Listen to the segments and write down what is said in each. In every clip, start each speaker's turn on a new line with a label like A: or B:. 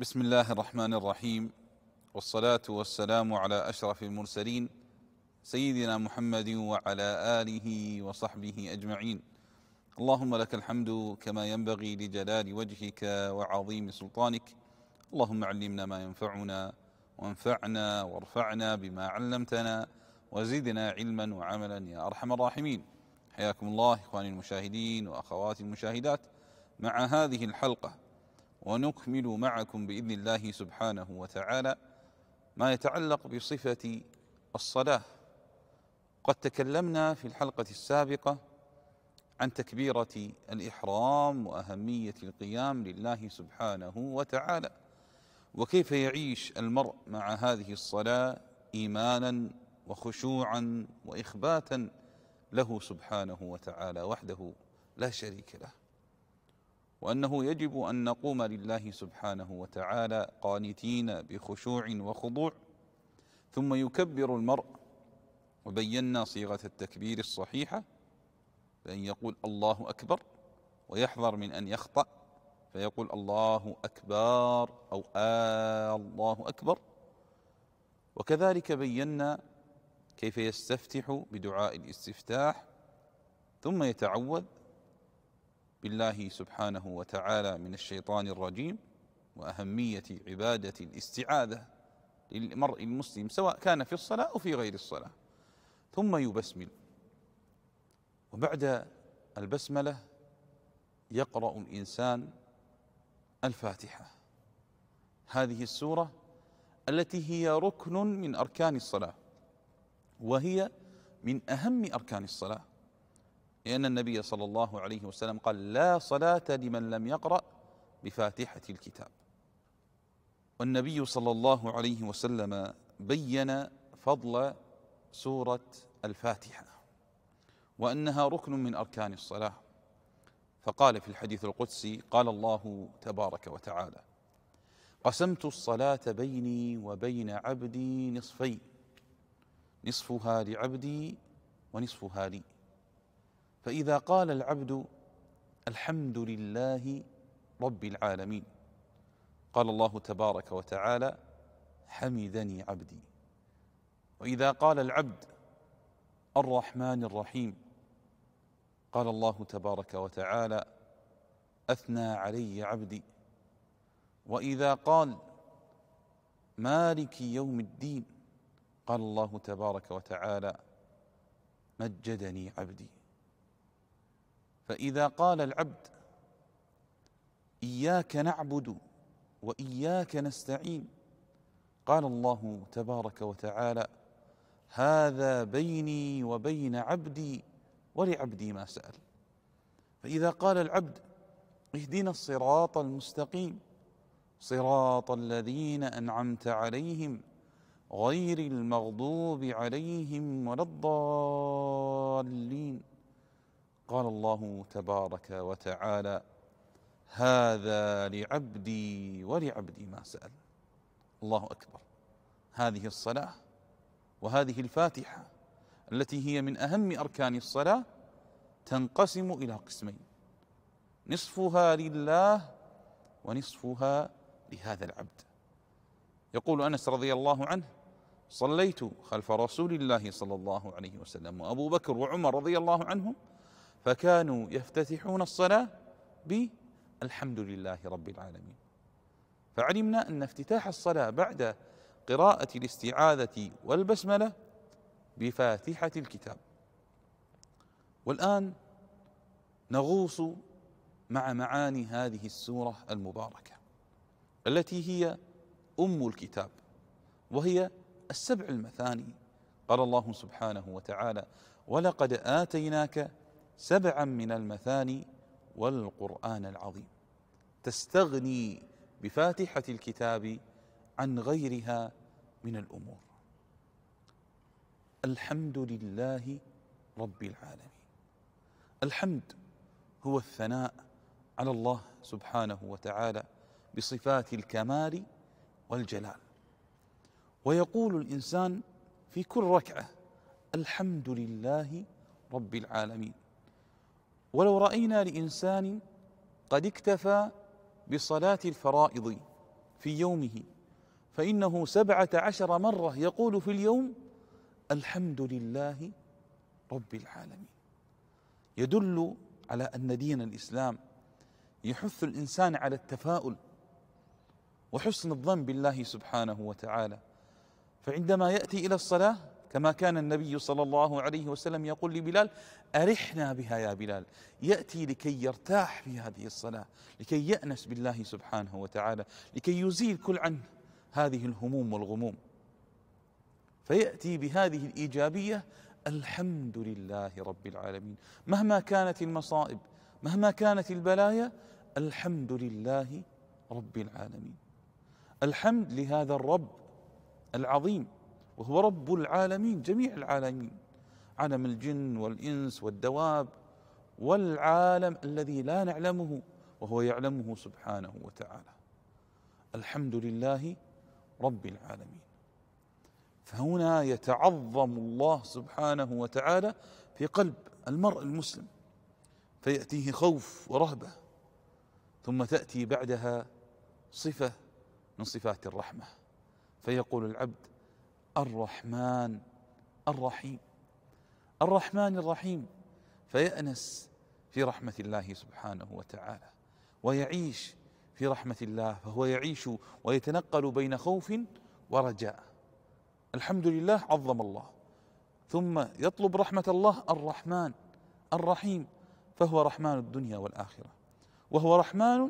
A: بسم الله الرحمن الرحيم والصلاة والسلام على أشرف المرسلين سيدنا محمد وعلى آله وصحبه أجمعين اللهم لك الحمد كما ينبغي لجلال وجهك وعظيم سلطانك اللهم علمنا ما ينفعنا وانفعنا وارفعنا بما علمتنا وزدنا علما وعملا يا أرحم الراحمين حياكم الله إخواني المشاهدين وأخواتي المشاهدات مع هذه الحلقة ونكمل معكم باذن الله سبحانه وتعالى ما يتعلق بصفه الصلاه قد تكلمنا في الحلقه السابقه عن تكبيره الاحرام واهميه القيام لله سبحانه وتعالى وكيف يعيش المرء مع هذه الصلاه ايمانا وخشوعا واخباتا له سبحانه وتعالى وحده لا شريك له وأنه يجب أن نقوم لله سبحانه وتعالى قانتين بخشوع وخضوع ثم يكبر المرء وبينا صيغة التكبير الصحيحة بأن يقول الله أكبر ويحذر من أن يخطأ فيقول الله أكبر أو آه الله أكبر وكذلك بينا كيف يستفتح بدعاء الاستفتاح ثم يتعوذ بالله سبحانه وتعالى من الشيطان الرجيم واهميه عباده الاستعاذه للمرء المسلم سواء كان في الصلاه او في غير الصلاه ثم يبسمل وبعد البسمله يقرا الانسان الفاتحه هذه السوره التي هي ركن من اركان الصلاه وهي من اهم اركان الصلاه لأن النبي صلى الله عليه وسلم قال لا صلاة لمن لم يقرأ بفاتحة الكتاب والنبي صلى الله عليه وسلم بين فضل سورة الفاتحة وأنها ركن من أركان الصلاة فقال في الحديث القدسي قال الله تبارك وتعالى قسمت الصلاة بيني وبين عبدي نصفين نصفها لعبدي ونصفها لي فإذا قال العبد الحمد لله رب العالمين قال الله تبارك وتعالى حمدني عبدي واذا قال العبد الرحمن الرحيم قال الله تبارك وتعالى اثنى علي عبدي واذا قال مالك يوم الدين قال الله تبارك وتعالى مجدني عبدي فاذا قال العبد اياك نعبد واياك نستعين قال الله تبارك وتعالى هذا بيني وبين عبدي ولعبدي ما سال فاذا قال العبد اهدنا الصراط المستقيم صراط الذين انعمت عليهم غير المغضوب عليهم ولا الضالين قال الله تبارك وتعالى هذا لعبدي ولعبدي ما سأل الله أكبر هذه الصلاة وهذه الفاتحة التي هي من أهم أركان الصلاة تنقسم إلى قسمين نصفها لله ونصفها لهذا العبد يقول أنس رضي الله عنه صليت خلف رسول الله صلى الله عليه وسلم وأبو بكر وعمر رضي الله عنهم فكانوا يفتتحون الصلاة بالحمد لله رب العالمين فعلمنا أن افتتاح الصلاة بعد قراءة الاستعاذة والبسملة بفاتحة الكتاب والآن نغوص مع معاني هذه السورة المباركة التي هي أم الكتاب وهي السبع المثاني قال الله سبحانه وتعالى ولقد آتيناك سبعا من المثاني والقرآن العظيم تستغني بفاتحة الكتاب عن غيرها من الأمور الحمد لله رب العالمين الحمد هو الثناء على الله سبحانه وتعالى بصفات الكمال والجلال ويقول الإنسان في كل ركعة الحمد لله رب العالمين ولو رأينا لإنسان قد اكتفى بصلاة الفرائض في يومه فإنه سبعة عشر مرة يقول في اليوم الحمد لله رب العالمين يدل على أن دين الإسلام يحث الإنسان على التفاؤل وحسن الظن بالله سبحانه وتعالى فعندما يأتي إلى الصلاة كما كان النبي صلى الله عليه وسلم يقول لبلال أرحنا بها يا بلال يأتي لكي يرتاح في هذه الصلاة لكي يأنس بالله سبحانه وتعالى لكي يزيل كل عنه هذه الهموم والغموم فيأتي بهذه الإيجابية الحمد لله رب العالمين مهما كانت المصائب مهما كانت البلايا الحمد لله رب العالمين الحمد لهذا الرب العظيم وهو رب العالمين جميع العالمين عالم الجن والإنس والدواب والعالم الذي لا نعلمه وهو يعلمه سبحانه وتعالى الحمد لله رب العالمين فهنا يتعظم الله سبحانه وتعالى في قلب المرء المسلم فيأتيه خوف ورهبة ثم تأتي بعدها صفة من صفات الرحمة فيقول العبد الرحمن الرحيم الرحمن الرحيم فيأنس في رحمة الله سبحانه وتعالى ويعيش في رحمة الله فهو يعيش ويتنقل بين خوف ورجاء الحمد لله عظم الله ثم يطلب رحمة الله الرحمن الرحيم فهو رحمن الدنيا والآخرة وهو رحمن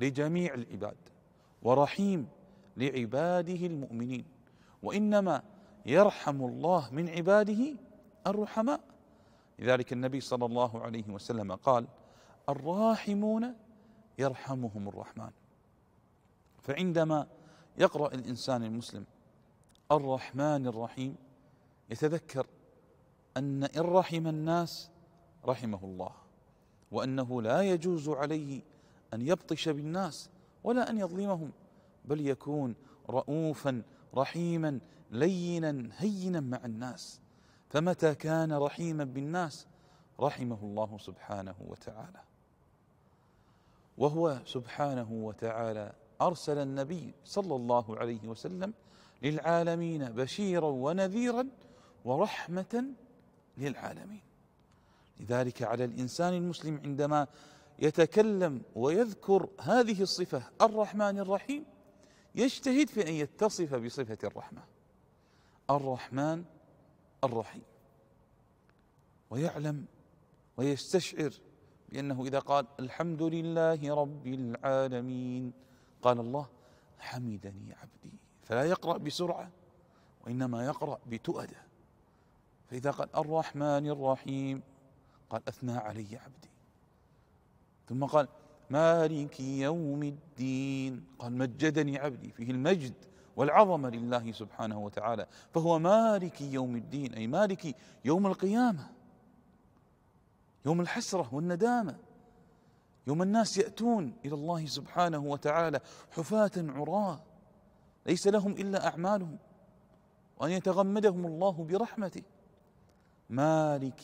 A: لجميع العباد ورحيم لعباده المؤمنين وانما يرحم الله من عباده الرحماء لذلك النبي صلى الله عليه وسلم قال الراحمون يرحمهم الرحمن فعندما يقرا الانسان المسلم الرحمن الرحيم يتذكر ان ان رحم الناس رحمه الله وانه لا يجوز عليه ان يبطش بالناس ولا ان يظلمهم بل يكون رؤوفا رحيما لينا هينا مع الناس فمتى كان رحيما بالناس رحمه الله سبحانه وتعالى وهو سبحانه وتعالى ارسل النبي صلى الله عليه وسلم للعالمين بشيرا ونذيرا ورحمه للعالمين لذلك على الانسان المسلم عندما يتكلم ويذكر هذه الصفه الرحمن الرحيم يجتهد في أن يتصف بصفة الرحمة الرحمن الرحيم ويعلم ويستشعر بأنه إذا قال الحمد لله رب العالمين قال الله حمدني عبدي فلا يقرأ بسرعة وإنما يقرأ بتؤدة فإذا قال الرحمن الرحيم قال أثنى علي عبدي ثم قال مالك يوم الدين قال مجدني عبدي فيه المجد والعظمة لله سبحانه وتعالى فهو مالك يوم الدين أي مالك يوم القيامة يوم الحسرة والندامة يوم الناس يأتون إلى الله سبحانه وتعالى حفاة عراة ليس لهم إلا أعمالهم وأن يتغمدهم الله برحمته مالك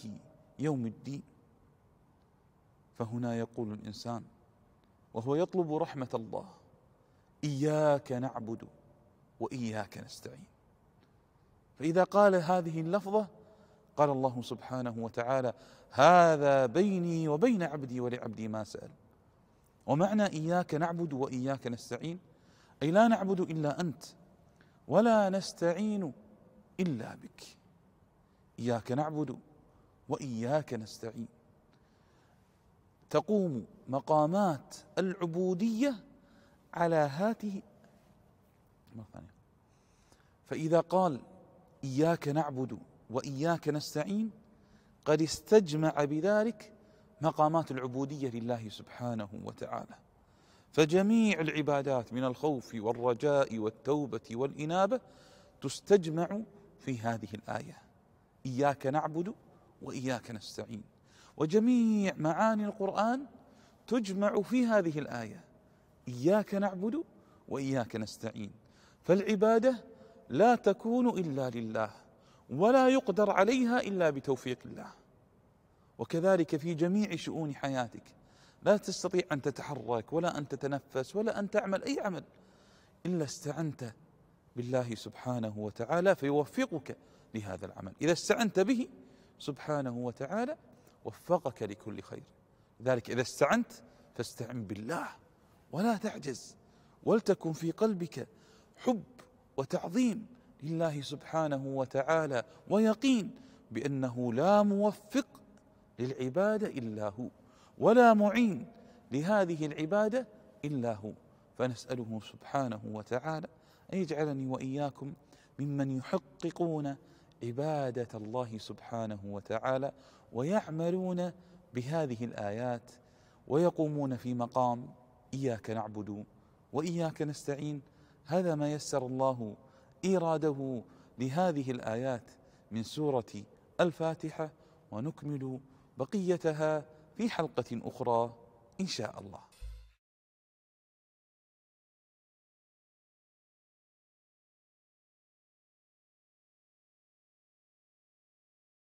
A: يوم الدين فهنا يقول الإنسان وهو يطلب رحمة الله إياك نعبد وإياك نستعين فإذا قال هذه اللفظة قال الله سبحانه وتعالى هذا بيني وبين عبدي ولعبدي ما سأل ومعنى إياك نعبد وإياك نستعين أي لا نعبد إلا أنت ولا نستعين إلا بك إياك نعبد وإياك نستعين تقوم مقامات العبودية على هاته فإذا قال إياك نعبد وإياك نستعين قد استجمع بذلك مقامات العبودية لله سبحانه وتعالى فجميع العبادات من الخوف والرجاء والتوبة والإنابة تستجمع في هذه الآية إياك نعبد وإياك نستعين وجميع معاني القرآن تجمع في هذه الآية إياك نعبد وإياك نستعين فالعبادة لا تكون إلا لله ولا يقدر عليها إلا بتوفيق الله وكذلك في جميع شؤون حياتك لا تستطيع أن تتحرك ولا أن تتنفس ولا أن تعمل أي عمل إلا استعنت بالله سبحانه وتعالى فيوفقك لهذا العمل إذا استعنت به سبحانه وتعالى وفقك لكل خير ذلك إذا استعنت فاستعن بالله ولا تعجز ولتكن في قلبك حب وتعظيم لله سبحانه وتعالى ويقين بأنه لا موفق للعبادة إلا هو ولا معين لهذه العبادة إلا هو فنسأله سبحانه وتعالى أن يجعلني وإياكم ممن يحققون عبادة الله سبحانه وتعالى ويعملون بهذه الايات ويقومون في مقام اياك نعبد واياك نستعين هذا ما يسر الله ايراده لهذه الايات من سوره الفاتحه ونكمل بقيتها في حلقه اخرى ان شاء الله